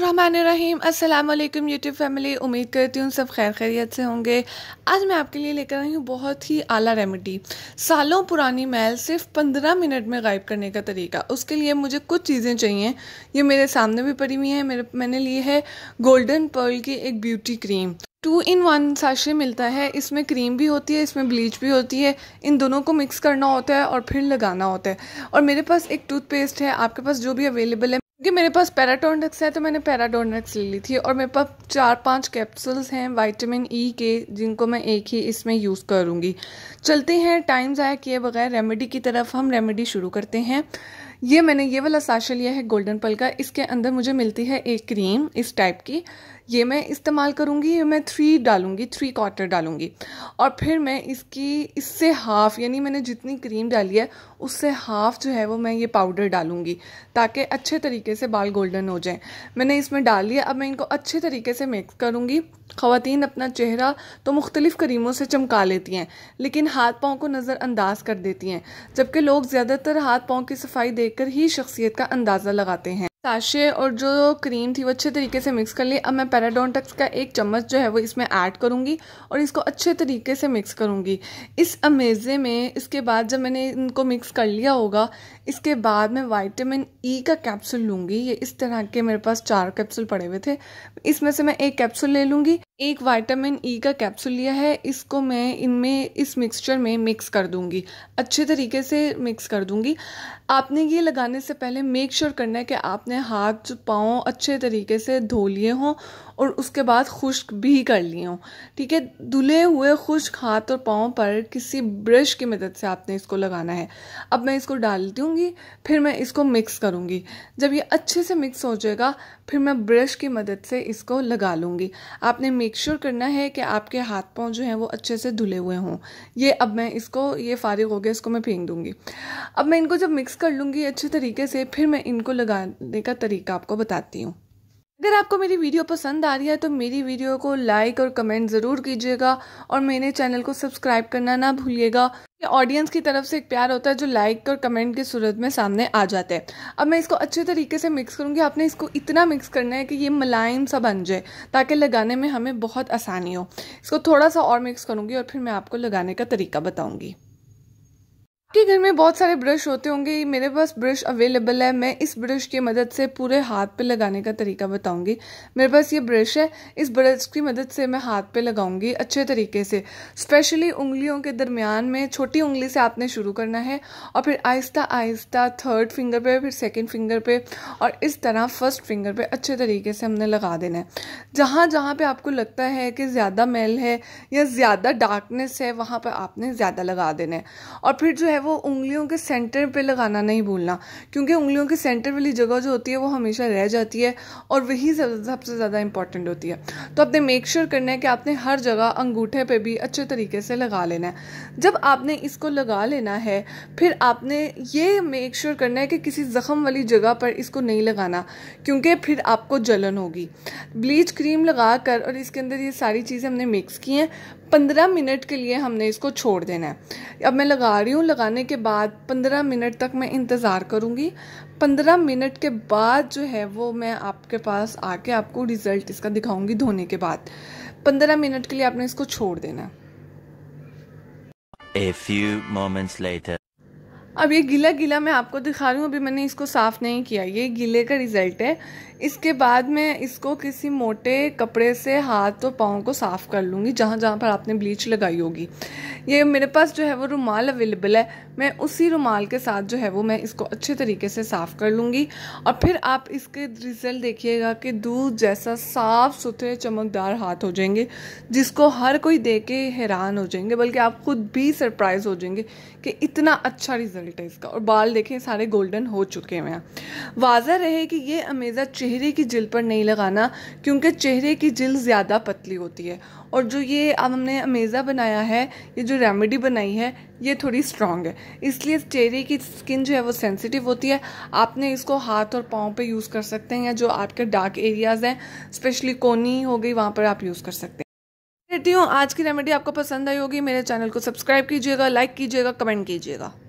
रहीम अस्सलाम वालेकुम YouTube family उम्मीद करती हूँ सब खैर खैरियत से होंगे आज मैं आपके लिए लेकर आई हूँ बहुत ही आला रेमेडी सालों पुरानी मैल सिर्फ पंद्रह मिनट में गायब करने का तरीका उसके लिए मुझे कुछ चीज़ें चाहिए ये मेरे सामने भी पड़ी हुई हैं मेरे मैंने लिए है गोल्डन पर्ल की एक beauty cream two in one sachet मिलता है इसमें क्रीम भी होती है इसमें ब्लीच भी होती है इन दोनों को मिक्स करना होता है और फिर लगाना होता है और मेरे पास एक टूथपेस्ट है आपके पास जो भी अवेलेबल है कि मेरे पास पैराटोनडक्स है तो मैंने पैराटोनडक्स ले ली थी और मेरे पास चार पांच कैप्सूल्स हैं वाइटामिन ई e के जिनको मैं एक ही इसमें यूज़ करूँगी चलते हैं टाइम ज़ाया किए बगैर रेमेडी की तरफ हम रेमेडी शुरू करते हैं ये मैंने ये वाला साशा लिया है गोल्डन पल का इसके अंदर मुझे मिलती है एक क्रीम इस टाइप की ये मैं इस्तेमाल करूँगी ये मैं थ्री डालूँगी थ्री क्वार्टर डालूँगी और फिर मैं इसकी इससे हाफ़ यानी मैंने जितनी क्रीम डाली है उससे हाफ़ जो है वो मैं ये पाउडर डालूँगी ताकि अच्छे तरीके से बाल गोल्डन हो जाएँ मैंने इसमें डाल लिया अब मैं इनको अच्छे तरीके से मिक्स करूँगी ख़वातीन अपना चेहरा तो मुख्तलिफ़ करीमों से चमका लेती हैं लेकिन हाथ पाँव को नज़रअंदाज कर देती हैं जबकि लोग ज़्यादातर हाथ पाँव की सफाई देखकर ही शख्सियत का अंदाज़ा लगाते हैं साशे और जो क्रीम थी वो अच्छे तरीके से मिक्स कर ली अब मैं पैराडोंटक्स का एक चम्मच जो है वो इसमें ऐड करूँगी और इसको अच्छे तरीके से मिक्स करूँगी इस अमेज़े में इसके बाद जब मैंने इनको मिक्स कर लिया होगा इसके बाद मैं वाइटामिन ई e का कैप्सूल लूँगी ये इस तरह के मेरे पास चार कैप्सूल पड़े हुए थे इसमें से मैं एक कैप्सूल ले लूँगी एक वाइटामिन ई e का कैप्सूल लिया है इसको मैं इनमें इस मिक्सचर में मिक्स कर दूंगी अच्छे तरीके से मिक्स कर दूंगी आपने ये लगाने से पहले मेक श्योर sure करना है कि आपने हाथ पाँव अच्छे तरीके से धो लिए हों और उसके बाद खुश्क भी कर ली हूँ ठीक है धुले हुए खुश्क हाथ और पाँव पर किसी ब्रश की मदद से आपने इसको लगाना है अब मैं इसको डाल दूँगी फिर मैं इसको मिक्स करूँगी जब ये अच्छे से मिक्स हो जाएगा फिर मैं ब्रश की मदद से इसको लगा लूँगी आपने मेक श्योर sure करना है कि आपके हाथ पाँव जो हैं वो अच्छे से धुले हुए हों ये अब मैं इसको ये फारिग हो गया इसको मैं फेंक दूँगी अब मैं इनको जब मिक्स कर लूँगी अच्छे तरीके से फिर मैं इनको लगाने का तरीका आपको बताती हूँ अगर आपको मेरी वीडियो पसंद आ रही है तो मेरी वीडियो को लाइक और कमेंट ज़रूर कीजिएगा और मेरे चैनल को सब्सक्राइब करना ना भूलिएगा ऑडियंस की तरफ से एक प्यार होता है जो लाइक और कमेंट की सूरत में सामने आ जाते हैं अब मैं इसको अच्छे तरीके से मिक्स करूँगी आपने इसको इतना मिक्स करना है कि ये मुलायम सा बन जाए ताकि लगाने में हमें बहुत आसानी हो इसको थोड़ा सा और मिक्स करूँगी और फिर मैं आपको लगाने का तरीका बताऊँगी आपके घर में बहुत सारे ब्रश होते होंगे मेरे पास ब्रश अवेलेबल है मैं इस ब्रश की मदद से पूरे हाथ पे लगाने का तरीका बताऊंगी मेरे पास ये ब्रश है इस ब्रश की मदद से मैं हाथ पे लगाऊंगी अच्छे तरीके से स्पेशली उंगलियों के दरमियान में छोटी उंगली से आपने शुरू करना है और फिर आहिस्ता आहिस्ता थर्ड फिंगर पर फिर सेकेंड फिंगर पे और इस तरह फर्स्ट फिंगर पर अच्छे तरीके से हमने लगा देना है जहाँ जहाँ पर आपको लगता है कि ज़्यादा मेल है या ज़्यादा डार्कनेस है वहाँ पर आपने ज़्यादा लगा देना है और फिर जो है है वो उंगलियों के सेंटर पे लगाना नहीं भूलना क्योंकि उंगलियों के सेंटर वाली जगह जो होती है वो हमेशा रह जाती है और वही सबसे ज़्यादा इंपॉर्टेंट होती है तो आपने मेक श्योर sure करना है कि आपने हर जगह अंगूठे पे भी अच्छे तरीके से लगा लेना है जब आपने इसको लगा लेना है फिर आपने ये मेक श्योर sure करना है कि किसी जख्म वाली जगह पर इसको नहीं लगाना क्योंकि फिर आपको जलन होगी ब्लीच क्रीम लगा कर और इसके अंदर ये सारी चीज़ें हमने मिक्स की हैं पंद्रह मिनट के लिए हमने इसको छोड़ देना है अब मैं लगा रही हूँ लगाने के बाद पंद्रह मिनट तक मैं इंतज़ार करूँगी पंद्रह मिनट के बाद जो है वो मैं आपके पास आके आपको रिज़ल्ट इसका दिखाऊँगी धोने के बाद पंद्रह मिनट के लिए आपने इसको छोड़ देना A few moments later. अब ये गीला गीला मैं आपको दिखा रही हूँ अभी मैंने इसको साफ़ नहीं किया ये गीले का रिज़ल्ट है इसके बाद मैं इसको किसी मोटे कपड़े से हाथ और पाँव को साफ़ कर लूँगी जहाँ जहाँ पर आपने ब्लीच लगाई होगी ये मेरे पास जो है वो रुमाल अवेलेबल है मैं उसी रुमाल के साथ जो है वो मैं इसको अच्छे तरीके से साफ़ कर लूँगी और फिर आप इसके रिज़ल्ट देखिएगा कि दूध जैसा साफ़ सुथरे चमकदार हाथ हो जाएंगे जिसको हर कोई दे के हैरान हो जाएंगे बल्कि आप खुद भी सरप्राइज़ हो जाएंगे कि इतना अच्छा रिज़ल्ट क्वालिटी इसका और बाल देखें सारे गोल्डन हो चुके हैं वाजा रहे कि ये अमेज़ा चेहरे की जिल पर नहीं लगाना क्योंकि चेहरे की जिल ज़्यादा पतली होती है और जो ये अब हमने अमेज़ा बनाया है ये जो रेमेडी बनाई है ये थोड़ी स्ट्रॉन्ग है इसलिए चेहरे की स्किन जो है वो सेंसिटिव होती है आपने इसको हाथ और पाँव पर यूज़ कर सकते हैं या जो आपके डार्क एरियाज़ हैं स्पेशली कोनी हो गई वहाँ पर आप यूज़ कर सकते हैं हूँ आज की रेमेडी आपको पसंद आई होगी मेरे चैनल को सब्सक्राइब कीजिएगा लाइक कीजिएगा कमेंट कीजिएगा